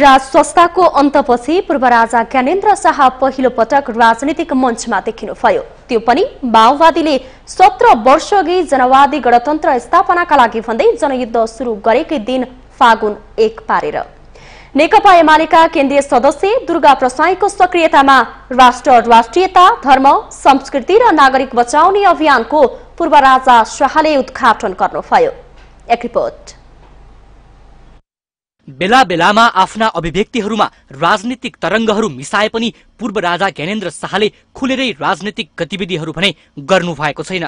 राज अन्तपछि पूर्व राजा ज्ञानेन्द्र शाह पहिलो पटक राजनीतिक मञ्चमा देखिनुभयो त्यो पनि माओवादीले सत्र वर्षअघि जनवादी गणतन्त्र स्थापनाका लागि भन्दै जनयुद्ध सुरु गरेकै दिन फागुन एक पारेर नेकपा एमालेका केन्द्रीय सदस्य दुर्गा प्रसाईको सक्रियतामा राष्ट्र राष्ट्रियता धर्म संस्कृति र नागरिक बचाउने अभियानको पूर्व राजा शाहले उद्घाटन गर्नुभयो एक रिपोर्ट बेला बेलामा आफ्ना अभिव्यक्तिहरूमा राजनीतिक तरङ्गहरू मिसाए पनि पूर्व राजा ज्ञानेन्द्र शाहले खुलेरै राजनीतिक गतिविधिहरू भने गर्नु भएको छैन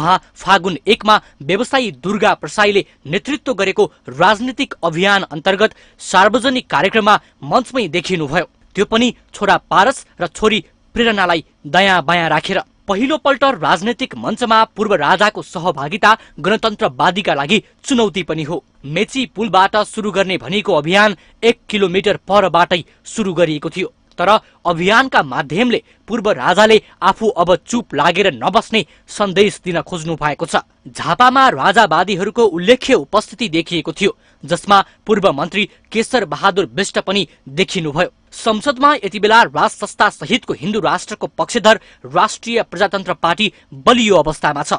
उहाँ फागुन एकमा व्यवसायी दुर्गा प्रसाईले नेतृत्व गरेको राजनीतिक अभियान अन्तर्गत सार्वजनिक कार्यक्रममा मञ्चमै देखिनुभयो त्यो पनि छोरा पारस र छोरी प्रेरणालाई दया बायाँ राखेर पहिलोपल्ट राजनैतिक मञ्चमा पूर्व राजाको सहभागिता गणतन्त्रवादीका लागि चुनौती पनि हो मेची पुलबाट सुरु गर्ने भनेको अभियान एक किलोमिटर परबाटै सुरु गरिएको थियो तर अभियानका माध्यमले पूर्व राजाले आफू अब चुप लागेर नबस्ने सन्देश दिन खोज्नु भएको छ झापामा राजावादीहरूको उल्लेख्य उपस्थिति देखिएको थियो जसमा पूर्व मन्त्री केशर बहादुर विष्ट पनि देखिनुभयो संसदमा यति बेला राज संस्था सहितको हिन्दू राष्ट्रको पक्षधर राष्ट्रिय प्रजातन्त्र पार्टी बलियो अवस्थामा छ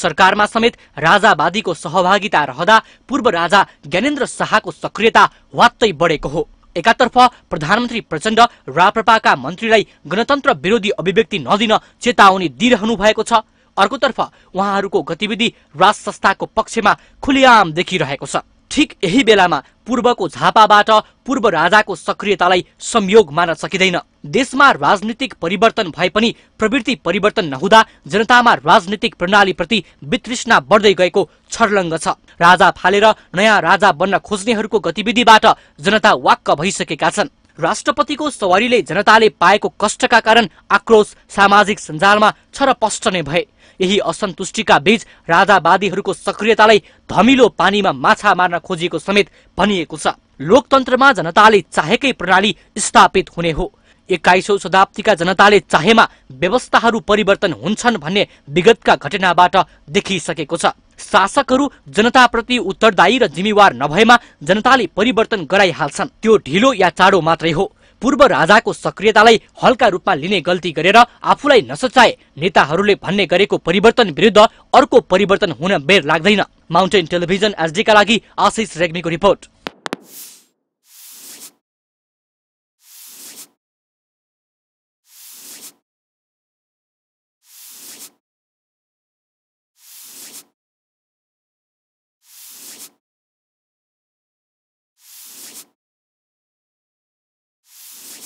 सरकारमा समेत राजावादीको सहभागिता रहँदा पूर्व राजा ज्ञानेन्द्र शाहको सक्रियता वात्तै बढेको हो एकातर्फ प्रधानमन्त्री प्रचण्ड राप्रपाका मन्त्रीलाई गणतन्त्र विरोधी अभिव्यक्ति नदिन चेतावनी दिइरहनु भएको छ अर्कोतर्फ उहाँहरूको गतिविधि राज संस्थाको पक्षमा खुलेआम देखिरहेको छ ठिक यही बेलामा पूर्वको झापाबाट पूर्व राजाको सक्रियतालाई संयोग मान्न सकिँदैन देशमा राजनीतिक परिवर्तन भए पनि प्रवृत्ति परिवर्तन नहुँदा जनतामा राजनीतिक प्रणालीप्रति वितृष्णा बढ्दै गएको छर्लङ्ग छ राजा फालेर नयाँ राजा बन्न खोज्नेहरूको गतिविधिबाट जनता वाक्क भइसकेका छन् राष्ट्रपतिको सवारीले जनताले पाएको कष्टका कारण आक्रोश सामाजिक सञ्जालमा छरपष्ट नै भए यही असन्तुष्टिका बीच राजावादीहरूको सक्रियतालाई धमिलो पानीमा माछा मार्न खोजिएको समेत भनिएको छ लोकतन्त्रमा जनताले चाहेकै प्रणाली स्थापित हुने हो एक्काइसौँ शताब्दीका जनताले चाहेमा व्यवस्थाहरू परिवर्तन हुन्छन् भन्ने विगतका घटनाबाट देखिसकेको छ शासकहरू जनताप्रति उत्तरदायी र जिम्मेवार नभएमा जनताले परिवर्तन गराइहाल्छन् त्यो ढिलो या चाँडो मात्रै हो पूर्व राजाको सक्रियतालाई हल्का रूपमा लिने गल्ती गरेर आफूलाई नसचाए नेताहरूले भन्ने गरेको परिवर्तन विरुद्ध अर्को परिवर्तन हुन बेर लाग्दैन माउन्टेन टेलिभिजन एसडीका लागि आशिष रेग्मीको रिपोर्ट